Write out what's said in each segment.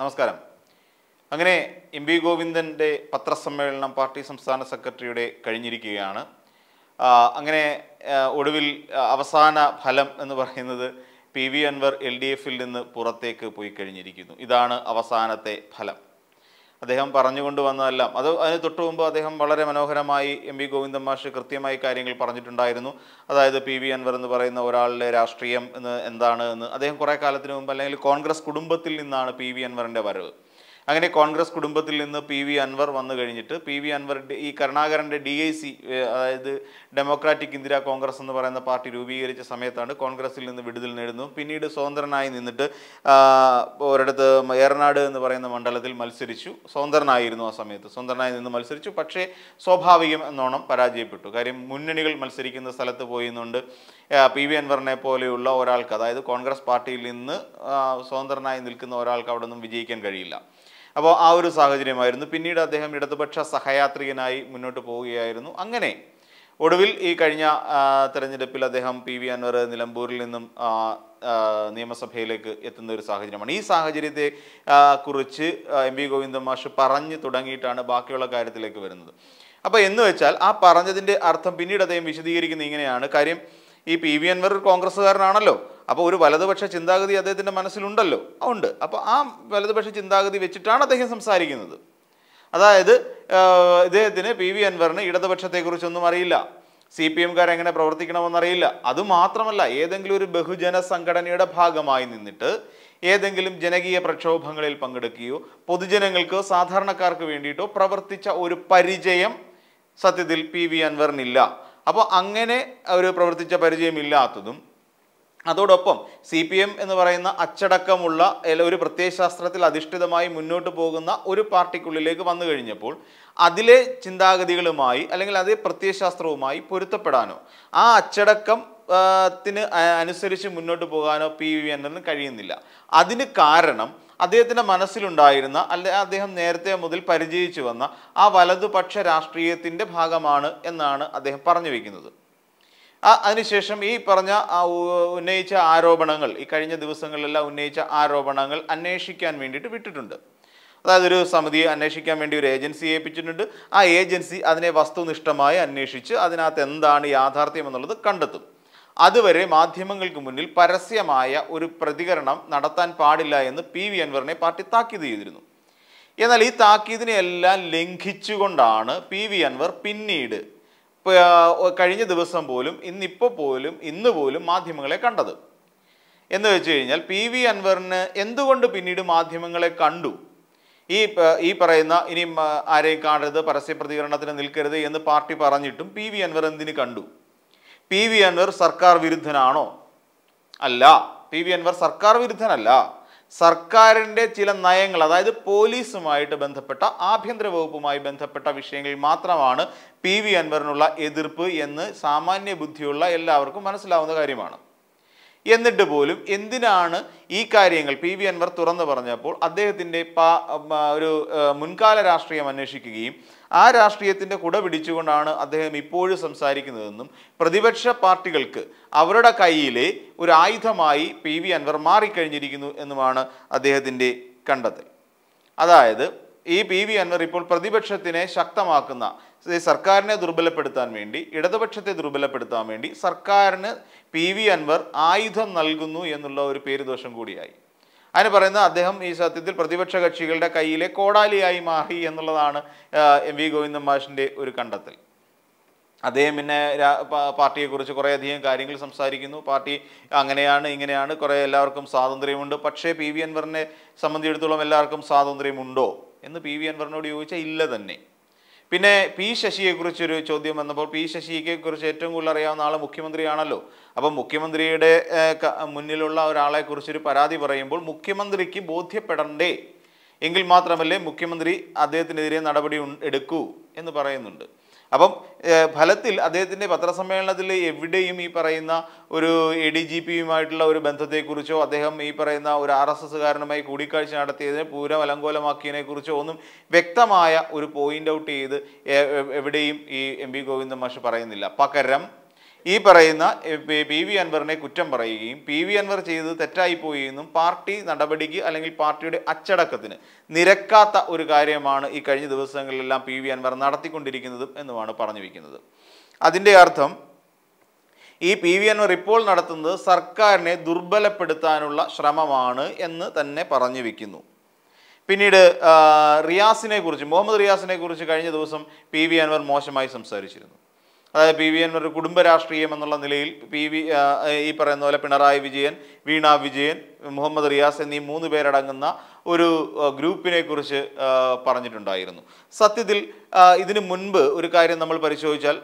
നമസ്കാരം അങ്ങനെ M V ഗോവിന്ദൻ്റെ പത്രസമ്മേളനം പാർട്ടി സംസ്ഥാന സെക്രട്ടറിയുടെ കഴിഞ്ഞിരിക്കുകയാണ് അങ്ങനെ ഒടുവിൽ അവസാന ഫലം എന്ന് പറയുന്നത് P V Anvar L D എഫിൽ നിന്ന് പുറത്തേക്ക് പോയി കഴിഞ്ഞിരിക്കുന്നു ഇതാണ് അവസാനത്തെ ഫലം അദ്ദേഹം പറഞ്ഞുകൊണ്ട് വന്നതെല്ലാം അത് അതിന് തൊട്ടു മുമ്പ് അദ്ദേഹം വളരെ മനോഹരമായി എം വി ഗോവിന്ദൻ മാഷ് കൃത്യമായി കാര്യങ്ങൾ പറഞ്ഞിട്ടുണ്ടായിരുന്നു അതായത് പി വി അൻവർ എന്ന് പറയുന്ന ഒരാളുടെ രാഷ്ട്രീയം എന്ന് എന്താണ് എന്ന് അദ്ദേഹം കുറേ കാലത്തിന് മുമ്പ് അല്ലെങ്കിൽ കോൺഗ്രസ് കുടുംബത്തിൽ നിന്നാണ് പി വി അൻവറിൻ്റെ വരവ് അങ്ങനെ കോൺഗ്രസ് കുടുംബത്തിൽ നിന്ന് പി വി അൻവർ വന്നു കഴിഞ്ഞിട്ട് പി വി അൻവർ ഈ കരുണാകരൻ്റെ ഡി ഐ സി അതായത് ഡെമോക്രാറ്റിക് ഇന്ദിര കോൺഗ്രസ് എന്ന് പറയുന്ന പാർട്ടി രൂപീകരിച്ച സമയത്താണ് കോൺഗ്രസിൽ നിന്ന് വിടുതൽ നേടുന്നു പിന്നീട് സ്വതന്ത്രനായി നിന്നിട്ട് ഒരിടത്ത് ഏറനാട് എന്ന് പറയുന്ന മണ്ഡലത്തിൽ മത്സരിച്ചു സ്വതന്ത്രനായിരുന്നു ആ സമയത്ത് സ്വതന്ത്രനായി നിന്ന് മത്സരിച്ചു പക്ഷേ സ്വാഭാവികം എന്നോണം പരാജയപ്പെട്ടു കാര്യം മുന്നണികൾ മത്സരിക്കുന്ന സ്ഥലത്ത് പോയിന്നുകൊണ്ട് പി വി അൻവറിനെ പോലെയുള്ള ഒരാൾക്ക് അതായത് കോൺഗ്രസ് പാർട്ടിയിൽ നിന്ന് സ്വതന്ത്രനായി നിൽക്കുന്ന ഒരാൾക്ക് അവിടെ നിന്നും വിജയിക്കാൻ കഴിയില്ല അപ്പോൾ ആ ഒരു സാഹചര്യമായിരുന്നു പിന്നീട് അദ്ദേഹം ഇടതുപക്ഷ സഹയാത്രികനായി മുന്നോട്ട് പോവുകയായിരുന്നു അങ്ങനെ ഒടുവിൽ ഈ കഴിഞ്ഞ തെരഞ്ഞെടുപ്പിൽ അദ്ദേഹം പി വി അൻവർ നിലമ്പൂരിൽ നിന്നും നിയമസഭയിലേക്ക് എത്തുന്ന ഒരു സാഹചര്യമാണ് ഈ സാഹചര്യത്തെ കുറിച്ച് എം വി ഗോവിന്ദൻ മാഷ് പറഞ്ഞു തുടങ്ങിയിട്ടാണ് ബാക്കിയുള്ള കാര്യത്തിലേക്ക് വരുന്നത് അപ്പോൾ എന്ന് വെച്ചാൽ ആ പറഞ്ഞതിൻ്റെ അർത്ഥം പിന്നീട് അദ്ദേഹം വിശദീകരിക്കുന്നത് ഇങ്ങനെയാണ് കാര്യം ഈ പി വി അൻവർ കോൺഗ്രസ്സുകാരനാണല്ലോ അപ്പോൾ ഒരു വലതുപക്ഷ ചിന്താഗതി അദ്ദേഹത്തിൻ്റെ മനസ്സിലുണ്ടല്ലോ ഉണ്ട് അപ്പോൾ ആ വലതുപക്ഷ ചിന്താഗതി വെച്ചിട്ടാണ് അദ്ദേഹം സംസാരിക്കുന്നത് അതായത് ഇദ്ദേഹത്തിന് പി വി അൻവറിന് ഇടതുപക്ഷത്തെക്കുറിച്ചൊന്നും അറിയില്ല സി പി എംകാരെങ്ങനെ പ്രവർത്തിക്കണമെന്നറിയില്ല അതുമാത്രമല്ല ഏതെങ്കിലും ഒരു ബഹുജന സംഘടനയുടെ ഭാഗമായി നിന്നിട്ട് ഏതെങ്കിലും ജനകീയ പ്രക്ഷോഭങ്ങളിൽ പങ്കെടുക്കുകയോ പൊതുജനങ്ങൾക്ക് സാധാരണക്കാർക്ക് വേണ്ടിയിട്ടോ പ്രവർത്തിച്ച ഒരു പരിചയം സത്യത്തിൽ പി വി അൻവറിനില്ല അപ്പോൾ അങ്ങനെ അവർ പ്രവർത്തിച്ച പരിചയമില്ലാത്തതും അതോടൊപ്പം സി പി എം എന്ന് പറയുന്ന അച്ചടക്കമുള്ള ഒരു പ്രത്യയശാസ്ത്രത്തിൽ അധിഷ്ഠിതമായി മുന്നോട്ട് പോകുന്ന ഒരു പാർട്ടിക്കുള്ളിലേക്ക് വന്നു കഴിഞ്ഞപ്പോൾ അതിലെ ചിന്താഗതികളുമായി അല്ലെങ്കിൽ അതേ പ്രത്യയശാസ്ത്രവുമായി പൊരുത്തപ്പെടാനോ ആ അച്ചടക്കം ത്തിന് അനുസരിച്ച് മുന്നോട്ട് പോകാനോ പി വി എന്നും കഴിയുന്നില്ല അതിന് കാരണം അദ്ദേഹത്തിൻ്റെ മനസ്സിലുണ്ടായിരുന്ന അല്ലെ അദ്ദേഹം നേരത്തെ മുതൽ പരിചയിച്ചു വന്ന ആ വലതുപക്ഷ രാഷ്ട്രീയത്തിൻ്റെ ഭാഗമാണ് എന്നാണ് അദ്ദേഹം പറഞ്ഞു വയ്ക്കുന്നത് അതിനുശേഷം ഈ പറഞ്ഞ ഉന്നയിച്ച ആരോപണങ്ങൾ ഈ കഴിഞ്ഞ ദിവസങ്ങളിലെല്ലാം ഉന്നയിച്ച ആരോപണങ്ങൾ അന്വേഷിക്കാൻ വേണ്ടിയിട്ട് വിട്ടിട്ടുണ്ട് അതായത് ഒരു സമിതിയെ അന്വേഷിക്കാൻ വേണ്ടി ഒരു ഏജൻസിയെ ഏൽപ്പിച്ചിട്ടുണ്ട് ആ ഏജൻസി അതിനെ വസ്തുനിഷ്ഠമായി അന്വേഷിച്ച് അതിനകത്ത് എന്താണ് യാഥാർത്ഥ്യം എന്നുള്ളത് കണ്ടെത്തും അതുവരെ മാധ്യമങ്ങൾക്ക് മുന്നിൽ പരസ്യമായ ഒരു പ്രതികരണം നടത്താൻ പാടില്ല എന്ന് പി വി അൻവറിനെ പാർട്ടി താക്കീത് ചെയ്തിരുന്നു എന്നാൽ ഈ താക്കീതിനെയെല്ലാം ലംഘിച്ചുകൊണ്ടാണ് പി വി അൻവർ പിന്നീട് കഴിഞ്ഞ ദിവസം പോലും ഇന്നിപ്പോൾ പോലും ഇന്ന് പോലും മാധ്യമങ്ങളെ കണ്ടത് എന്ന് വെച്ച് കഴിഞ്ഞാൽ പി വി അൻവറിന് എന്തുകൊണ്ട് പിന്നീട് മാധ്യമങ്ങളെ കണ്ടു ഈ ഈ പറയുന്ന ഇനി ആരെയും കാണരുത് പരസ്യ പ്രതികരണത്തിന് നിൽക്കരുത് എന്ന് പാർട്ടി പറഞ്ഞിട്ടും പി വി അൻവർ എന്തിന് കണ്ടു പി വി അൻവർ സർക്കാർ വിരുദ്ധനാണോ അല്ല പി വി അൻവർ സർക്കാർ വിരുദ്ധനല്ല സർക്കാരിൻ്റെ ചില നയങ്ങൾ അതായത് പോലീസുമായിട്ട് ബന്ധപ്പെട്ട ആഭ്യന്തര വകുപ്പുമായി ബന്ധപ്പെട്ട വിഷയങ്ങളിൽ മാത്രമാണ് പി വി അൻവറിനുള്ള എതിർപ്പ് എന്ന് സാമാന്യ ബുദ്ധിയുള്ള എല്ലാവർക്കും മനസ്സിലാവുന്ന കാര്യമാണ് എന്നിട്ട് പോലും എന്തിനാണ് ഈ കാര്യങ്ങൾ പി വി അൻവർ തുറന്നു പറഞ്ഞപ്പോൾ അദ്ദേഹത്തിൻ്റെ പാ ഒരു മുൻകാല രാഷ്ട്രീയം അന്വേഷിക്കുകയും ആ രാഷ്ട്രീയത്തിൻ്റെ കുട പിടിച്ചുകൊണ്ടാണ് അദ്ദേഹം ഇപ്പോഴും സംസാരിക്കുന്നതെന്നും പ്രതിപക്ഷ പാർട്ടികൾക്ക് അവരുടെ കയ്യിലെ ഒരു ആയുധമായി പി വി അൻവർ മാറിക്കഴിഞ്ഞിരിക്കുന്നു എന്നുമാണ് അദ്ദേഹത്തിൻ്റെ കണ്ടെത്തൽ അതായത് ഈ പി വി അൻവർ ഇപ്പോൾ പ്രതിപക്ഷത്തിനെ ശക്തമാക്കുന്ന സർക്കാരിനെ ദുർബലപ്പെടുത്താൻ വേണ്ടി ഇടതുപക്ഷത്തെ ദുർബലപ്പെടുത്താൻ വേണ്ടി സർക്കാരിന് പി വി അൻവർ ആയുധം നൽകുന്നു എന്നുള്ള ഒരു പേരുദോഷം കൂടിയായി അതിന് പറയുന്നത് അദ്ദേഹം ഈ സത്യത്തിൽ പ്രതിപക്ഷ കക്ഷികളുടെ കയ്യിലെ കോടാലിയായി മാറി എന്നുള്ളതാണ് എം വി ഗോവിന്ദൻ മാഷിൻ്റെ ഒരു കണ്ടെത്തൽ അദ്ദേഹം പിന്നെ പാർട്ടിയെക്കുറിച്ച് കുറേയധികം കാര്യങ്ങൾ സംസാരിക്കുന്നു പാർട്ടി അങ്ങനെയാണ് ഇങ്ങനെയാണ് കുറേ എല്ലാവർക്കും സ്വാതന്ത്ര്യമുണ്ട് പക്ഷേ പി വി അൻവറിനെ സംബന്ധിച്ചിടത്തോളം എല്ലാവർക്കും സ്വാതന്ത്ര്യമുണ്ടോ എന്ന് പി വി അൻവറിനോട് ചോദിച്ചാൽ ഇല്ല തന്നെ പിന്നെ പി ശശിയെക്കുറിച്ചൊരു ചോദ്യം വന്നപ്പോൾ പി ശശിയെ കുറിച്ച് ഏറ്റവും കൂടുതൽ അറിയാവുന്ന ആൾ മുഖ്യമന്ത്രിയാണല്ലോ അപ്പം മുഖ്യമന്ത്രിയുടെ മുന്നിലുള്ള ഒരാളെ കുറിച്ചൊരു പരാതി പറയുമ്പോൾ മുഖ്യമന്ത്രിക്ക് ബോധ്യപ്പെടണ്ടേ എങ്കിൽ മാത്രമല്ലേ മുഖ്യമന്ത്രി അദ്ദേഹത്തിനെതിരെ നടപടി എടുക്കൂ എന്ന് പറയുന്നുണ്ട് അപ്പം ഫലത്തിൽ അദ്ദേഹത്തിൻ്റെ പത്രസമ്മേളനത്തിൽ എവിടെയും ഈ പറയുന്ന ഒരു എ ഡി ജി പിയുമായിട്ടുള്ള ഒരു ബന്ധത്തെക്കുറിച്ചോ അദ്ദേഹം ഈ പറയുന്ന ഒരു ആർ എസ് എസ്സുകാരനുമായി കൂടിക്കാഴ്ച നടത്തിയതിനെ പൂരം അലങ്കോലമാക്കിയതിനെക്കുറിച്ചോ ഒന്നും വ്യക്തമായ ഒരു പോയിന്റ് ഔട്ട് ചെയ്ത് എവിടെയും ഈ എം പി ഗോവിന്ദൻ മാഷ് പറയുന്നില്ല പകരം ഈ പറയുന്ന പി വി അൻവറിനെ കുറ്റം പറയുകയും പി വി അൻവർ ചെയ്തത് തെറ്റായി എന്നും പാർട്ടി നടപടിക്ക് അല്ലെങ്കിൽ പാർട്ടിയുടെ അച്ചടക്കത്തിന് നിരക്കാത്ത ഒരു കാര്യമാണ് ഈ കഴിഞ്ഞ ദിവസങ്ങളിലെല്ലാം പി വി അൻവർ നടത്തിക്കൊണ്ടിരിക്കുന്നതും എന്നുമാണ് പറഞ്ഞു വയ്ക്കുന്നത് അതിൻ്റെ അർത്ഥം ഈ പി വി അൻവർ ഇപ്പോൾ നടത്തുന്നത് സർക്കാരിനെ ദുർബലപ്പെടുത്താനുള്ള ശ്രമമാണ് എന്ന് തന്നെ പറഞ്ഞു വയ്ക്കുന്നു പിന്നീട് റിയാസിനെ കുറിച്ച് മുഹമ്മദ് റിയാസിനെ കുറിച്ച് കഴിഞ്ഞ ദിവസം പി വി അൻവർ മോശമായി സംസാരിച്ചിരുന്നു അതായത് പി വി എൻ ഒരു കുടുംബ രാഷ്ട്രീയം എന്നുള്ള നിലയിൽ പി വി ഈ പറയുന്ന പോലെ പിണറായി വിജയൻ വീണ വിജയൻ മുഹമ്മദ് റിയാസ് എന്നീ മൂന്ന് പേരടങ്ങുന്ന ഒരു ഗ്രൂപ്പിനെ കുറിച്ച് പറഞ്ഞിട്ടുണ്ടായിരുന്നു സത്യത്തിൽ ഇതിനു മുൻപ് ഒരു കാര്യം നമ്മൾ പരിശോധിച്ചാൽ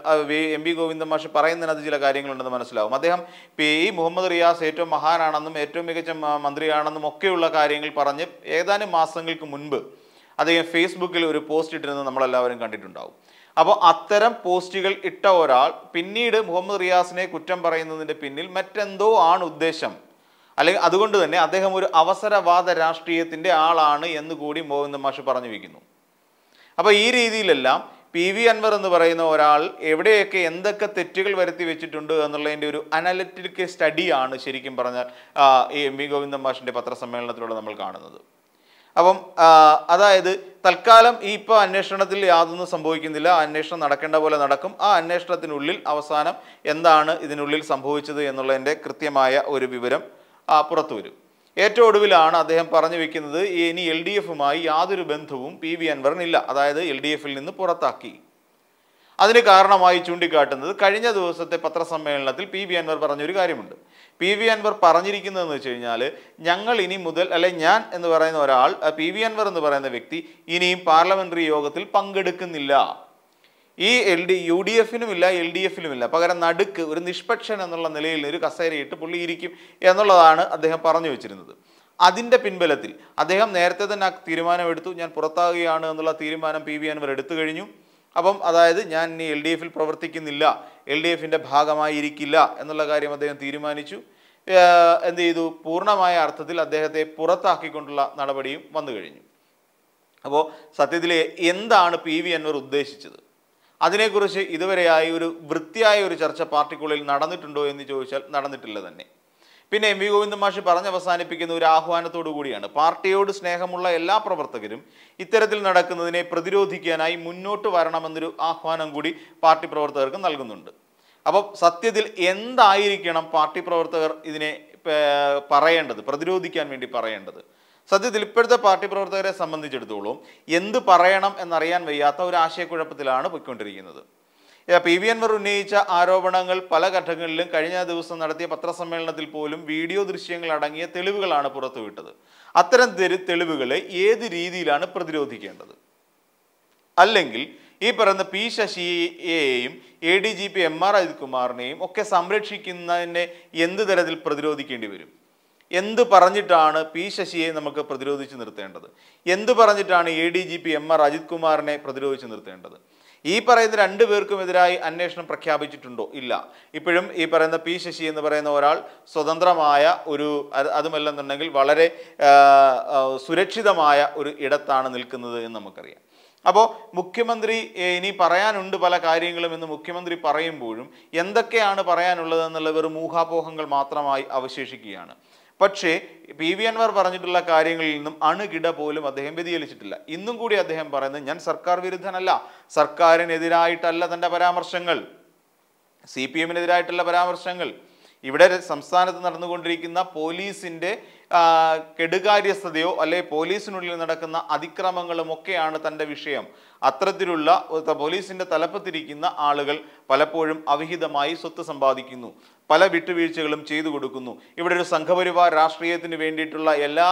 എം പി ഗോവിന്ദൻ മാഷ് പറയുന്നതിനകത്ത് ചില കാര്യങ്ങളുണ്ടെന്ന് മനസ്സിലാവും അദ്ദേഹം പി മുഹമ്മദ് റിയാസ് ഏറ്റവും മഹാനാണെന്നും ഏറ്റവും മികച്ച മന്ത്രിയാണെന്നും ഒക്കെയുള്ള കാര്യങ്ങൾ പറഞ്ഞ് ഏതാനും മാസങ്ങൾക്ക് മുൻപ് അദ്ദേഹം ഫേസ്ബുക്കിൽ ഒരു പോസ്റ്റ് ഇട്ടിരുന്നത് നമ്മളെല്ലാവരും കണ്ടിട്ടുണ്ടാവും അപ്പോൾ അത്തരം പോസ്റ്റുകൾ ഇട്ട ഒരാൾ പിന്നീട് മുഹമ്മദ് റിയാസിനെ കുറ്റം പറയുന്നതിൻ്റെ പിന്നിൽ മറ്റെന്തോ ആണ് ഉദ്ദേശം അല്ലെങ്കിൽ അതുകൊണ്ട് തന്നെ അദ്ദേഹം ഒരു അവസരവാദ രാഷ്ട്രീയത്തിൻ്റെ ആളാണ് എന്ന് കൂടി മോഹിന്ദ മാഷ് പറഞ്ഞു വയ്ക്കുന്നു അപ്പോൾ ഈ രീതിയിലെല്ലാം പി വി അൻവർ എന്ന് പറയുന്ന ഒരാൾ എവിടെയൊക്കെ എന്തൊക്കെ തെറ്റുകൾ വരുത്തി വെച്ചിട്ടുണ്ട് എന്നുള്ളതിൻ്റെ ഒരു അനലറ്റിക് സ്റ്റഡിയാണ് ശരിക്കും പറഞ്ഞാൽ എം വി ഗോവിന്ദൻ മാഷിൻ്റെ പത്രസമ്മേളനത്തിലൂടെ നമ്മൾ കാണുന്നത് അപ്പം അതായത് തൽക്കാലം ഈ ഇപ്പോൾ അന്വേഷണത്തിൽ യാതൊന്നും സംഭവിക്കുന്നില്ല അന്വേഷണം നടക്കേണ്ട പോലെ നടക്കും ആ അന്വേഷണത്തിനുള്ളിൽ അവസാനം എന്താണ് ഇതിനുള്ളിൽ സംഭവിച്ചത് എന്നുള്ളതിൻ്റെ കൃത്യമായ ഒരു വിവരം പുറത്തു വരും ഏറ്റവും ഒടുവിലാണ് അദ്ദേഹം പറഞ്ഞു വെക്കുന്നത് ഇനി എൽ ഡി എഫുമായി യാതൊരു ബന്ധവും പി വി അൻവറിനില്ല അതായത് എൽ ഡി എഫിൽ നിന്ന് പുറത്താക്കി അതിന് കാരണമായി ചൂണ്ടിക്കാട്ടുന്നത് കഴിഞ്ഞ ദിവസത്തെ പത്രസമ്മേളനത്തിൽ പി വി അൻവർ പറഞ്ഞൊരു കാര്യമുണ്ട് പി വി അൻവർ പറഞ്ഞിരിക്കുന്നതെന്ന് വെച്ച് കഴിഞ്ഞാൽ ഞങ്ങൾ ഇനി മുതൽ അല്ലെ ഞാൻ എന്ന് പറയുന്ന ഒരാൾ പി വി അൻവർ എന്ന് പറയുന്ന വ്യക്തി ഇനിയും പാർലമെന്ററി യോഗത്തിൽ പങ്കെടുക്കുന്നില്ല ഈ എൽ ഡി യു ഡി എഫിനും ഇല്ല എൽ ഡി എഫിലും ഇല്ല പകരം നടുക്ക് ഒരു നിഷ്പക്ഷൻ എന്നുള്ള നിലയിൽ ഒരു കസേരയിട്ട് പുള്ളി ഇരിക്കും എന്നുള്ളതാണ് അദ്ദേഹം പറഞ്ഞു വെച്ചിരുന്നത് അതിൻ്റെ പിൻബലത്തിൽ അദ്ദേഹം നേരത്തെ തന്നെ ആ തീരുമാനമെടുത്തു ഞാൻ പുറത്താകുകയാണ് എന്നുള്ള തീരുമാനം പി വി അൻവർ എടുത്തു കഴിഞ്ഞു അപ്പം അതായത് ഞാൻ ഇനി എൽ ഡി എഫിൽ പ്രവർത്തിക്കുന്നില്ല എൽ ഡി എഫിൻ്റെ ഭാഗമായിരിക്കില്ല എന്നുള്ള കാര്യം അദ്ദേഹം തീരുമാനിച്ചു എന്ത് ചെയ്തു പൂർണ്ണമായ അർത്ഥത്തിൽ അദ്ദേഹത്തെ പുറത്താക്കിക്കൊണ്ടുള്ള നടപടിയും വന്നു കഴിഞ്ഞു അപ്പോൾ സത്യത്തിൽ എന്താണ് പി വി അൻവർ ഉദ്ദേശിച്ചത് അതിനെക്കുറിച്ച് ഇതുവരെയായി ഒരു വൃത്തിയായ ഒരു ചർച്ച പാർട്ടിക്കുള്ളിൽ നടന്നിട്ടുണ്ടോ എന്ന് ചോദിച്ചാൽ നടന്നിട്ടില്ല തന്നെ പിന്നെ എം വി ഗോവിന്ദൻ മാഷി പറഞ്ഞ് അവസാനിപ്പിക്കുന്ന ഒരു ആഹ്വാനത്തോടു കൂടിയാണ് പാർട്ടിയോട് സ്നേഹമുള്ള എല്ലാ പ്രവർത്തകരും ഇത്തരത്തിൽ നടക്കുന്നതിനെ പ്രതിരോധിക്കാനായി മുന്നോട്ട് വരണമെന്നൊരു ആഹ്വാനം കൂടി പാർട്ടി പ്രവർത്തകർക്ക് നൽകുന്നുണ്ട് അപ്പോൾ സത്യത്തിൽ എന്തായിരിക്കണം പാർട്ടി പ്രവർത്തകർ ഇതിനെ പറയേണ്ടത് പ്രതിരോധിക്കാൻ വേണ്ടി പറയേണ്ടത് സത്യത്തിൽ ഇപ്പോഴത്തെ പാർട്ടി പ്രവർത്തകരെ സംബന്ധിച്ചിടത്തോളം എന്ത് പറയണം എന്നറിയാൻ വയ്യാത്ത ഒരു ആശയക്കുഴപ്പത്തിലാണ് പോയിക്കൊണ്ടിരിക്കുന്നത് പി വി അൻവർ ഉന്നയിച്ച ആരോപണങ്ങൾ പല ഘട്ടങ്ങളിലും കഴിഞ്ഞ ദിവസം നടത്തിയ പത്രസമ്മേളനത്തിൽ പോലും വീഡിയോ ദൃശ്യങ്ങൾ അടങ്ങിയ തെളിവുകളാണ് പുറത്തുവിട്ടത് അത്തരം തെളിവുകളെ ഏത് രീതിയിലാണ് പ്രതിരോധിക്കേണ്ടത് അല്ലെങ്കിൽ ഈ പറയുന്ന പി ശശിയെയും A D G P M R Ajith കുമാറിനെയും ഒക്കെ സംരക്ഷിക്കുന്നതിനെ എന്ത് തരത്തിൽ പ്രതിരോധിക്കേണ്ടി വരും എന്ത് പറഞ്ഞിട്ടാണ് പി ശശിയെ നമുക്ക് പ്രതിരോധിച്ച് നിർത്തേണ്ടത് എന്ത് പറഞ്ഞിട്ടാണ് A D G P M R Ajith കുമാറിനെ പ്രതിരോധിച്ച് നിർത്തേണ്ടത് ഈ പറയുന്ന രണ്ടു പേർക്കും എതിരായി അന്വേഷണം പ്രഖ്യാപിച്ചിട്ടുണ്ടോ ഇല്ല ഇപ്പോഴും ഈ പറയുന്ന പി ശശി എന്ന് പറയുന്ന ഒരാൾ സ്വതന്ത്രമായ ഒരു അതുമല്ലെന്നുണ്ടെങ്കിൽ വളരെ സുരക്ഷിതമായ ഒരു ഇടത്താണ് നിൽക്കുന്നത് എന്ന് നമുക്കറിയാം അപ്പോൾ മുഖ്യമന്ത്രി ഇനി പറയാനുണ്ട് പല കാര്യങ്ങളും എന്ന് മുഖ്യമന്ത്രി പറയുമ്പോഴും എന്തൊക്കെയാണ് പറയാനുള്ളത് എന്നുള്ള വെറും മൂഹാപോഹങ്ങൾ മാത്രമായി അവശേഷിക്കുകയാണ് പക്ഷേ പി വി അൻവർ പറഞ്ഞിട്ടുള്ള കാര്യങ്ങളിൽ നിന്നും അണുകിട പോലും അദ്ദേഹം വ്യതിചലിച്ചിട്ടില്ല ഇന്നും കൂടി അദ്ദേഹം പറയുന്നത് ഞാൻ സർക്കാർ വിരുദ്ധനല്ല സർക്കാരിനെതിരായിട്ടല്ല തൻ്റെ പരാമർശങ്ങൾ സി പി എമ്മിനെതിരായിട്ടുള്ള പരാമർശങ്ങൾ ഇവിടെ സംസ്ഥാനത്ത് നടന്നുകൊണ്ടിരിക്കുന്ന പോലീസിൻ്റെ കെടുകാര്യസ്ഥതയോ അല്ലെ പോലീസിനുള്ളിൽ നടക്കുന്ന അതിക്രമങ്ങളും ഒക്കെയാണ് തൻ്റെ വിഷയം അത്തരത്തിലുള്ള പോലീസിൻ്റെ തലപ്പത്തിരിക്കുന്ന ആളുകൾ പലപ്പോഴും അവിഹിതമായി സ്വത്ത് സമ്പാദിക്കുന്നു പല വിട്ടുവീഴ്ചകളും ചെയ്തു കൊടുക്കുന്നു ഇവിടെ ഒരു സംഘപരിവാർ രാഷ്ട്രീയത്തിന് വേണ്ടിയിട്ടുള്ള എല്ലാ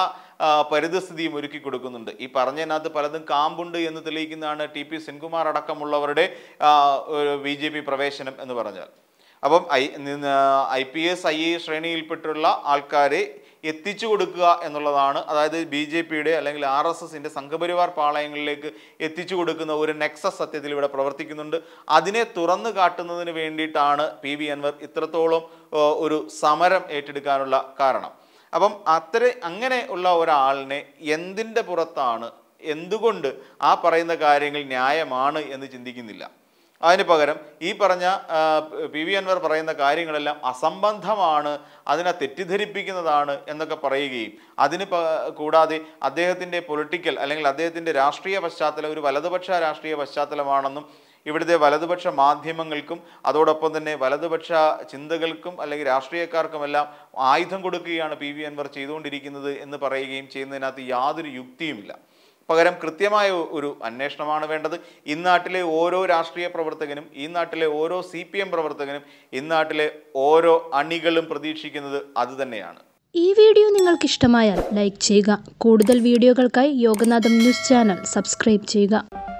പരിതസ്ഥിതിയും ഒരുക്കി കൊടുക്കുന്നുണ്ട് ഈ പറഞ്ഞതിനകത്ത് പലതും കാമ്പുണ്ട് എന്ന് തെളിയിക്കുന്നതാണ് ടി പി സെൻകുമാർ അടക്കമുള്ളവരുടെ ബി പ്രവേശനം എന്ന് പറഞ്ഞാൽ അപ്പം I I P S I A ശ്രേണിയിൽപ്പെട്ടുള്ള ആൾക്കാരെ എത്തിച്ചു കൊടുക്കുക എന്നുള്ളതാണ് അതായത് ബി ജെ പിയുടെ അല്ലെങ്കിൽ ആർ എസ് എസിൻ്റെ സംഘപരിവാർ പാളയങ്ങളിലേക്ക് എത്തിച്ചു കൊടുക്കുന്ന ഒരു നെക്സസ് സത്യത്തിൽ ഇവിടെ പ്രവർത്തിക്കുന്നുണ്ട് അതിനെ തുറന്നു കാട്ടുന്നതിന് വേണ്ടിയിട്ടാണ് പി വി അൻവർ ഇത്രത്തോളം ഒരു സമരം ഏറ്റെടുക്കാനുള്ള കാരണം അപ്പം അത്ര അങ്ങനെ ഉള്ള ഒരാളിനെ എന്തിൻ്റെ പുറത്താണ് എന്തുകൊണ്ട് ആ പറയുന്ന കാര്യങ്ങൾ ന്യായമാണ് എന്ന് ചിന്തിക്കുന്നില്ല അതിന് പകരം ഈ പറഞ്ഞ പി വി അൻവർ പറയുന്ന കാര്യങ്ങളെല്ലാം അസംബന്ധമാണ് അതിനെ തെറ്റിദ്ധരിപ്പിക്കുന്നതാണ് എന്നൊക്കെ പറയുകയും അതിന് കൂടാതെ അദ്ദേഹത്തിൻ്റെ പൊളിറ്റിക്കൽ അല്ലെങ്കിൽ അദ്ദേഹത്തിൻ്റെ രാഷ്ട്രീയ പശ്ചാത്തലം ഒരു വലതുപക്ഷ രാഷ്ട്രീയ പശ്ചാത്തലമാണെന്നും ഇവിടുത്തെ വലതുപക്ഷ മാധ്യമങ്ങൾക്കും അതോടൊപ്പം തന്നെ വലതുപക്ഷ ചിന്തകൾക്കും അല്ലെങ്കിൽ രാഷ്ട്രീയക്കാർക്കുമെല്ലാം ആയുധം കൊടുക്കുകയാണ് പി വി അൻവർ ചെയ്തുകൊണ്ടിരിക്കുന്നത് എന്ന് പറയുകയും ചെയ്യുന്നതിനകത്ത് യാതൊരു യുക്തിയുമില്ല പകരം കൃത്യമായ ഒരു അന്വേഷണമാണ് വേണ്ടത് ഈ നാട്ടിലെ ഓരോ രാഷ്ട്രീയ പ്രവർത്തകനും ഈ നാട്ടിലെ ഓരോ സി പി എം പ്രവർത്തകനും ഈ നാട്ടിലെ ഓരോ അണികളും പ്രതീക്ഷിക്കുന്നത് അതുതന്നെയാണ് ഈ വീഡിയോ നിങ്ങൾക്ക് ഇഷ്ടമായാൽ ലൈക്ക് ചെയ്യുക കൂടുതൽ വീഡിയോകൾക്കായി യോഗനാഥം ന്യൂസ് ചാനൽ സബ്സ്ക്രൈബ് ചെയ്യുക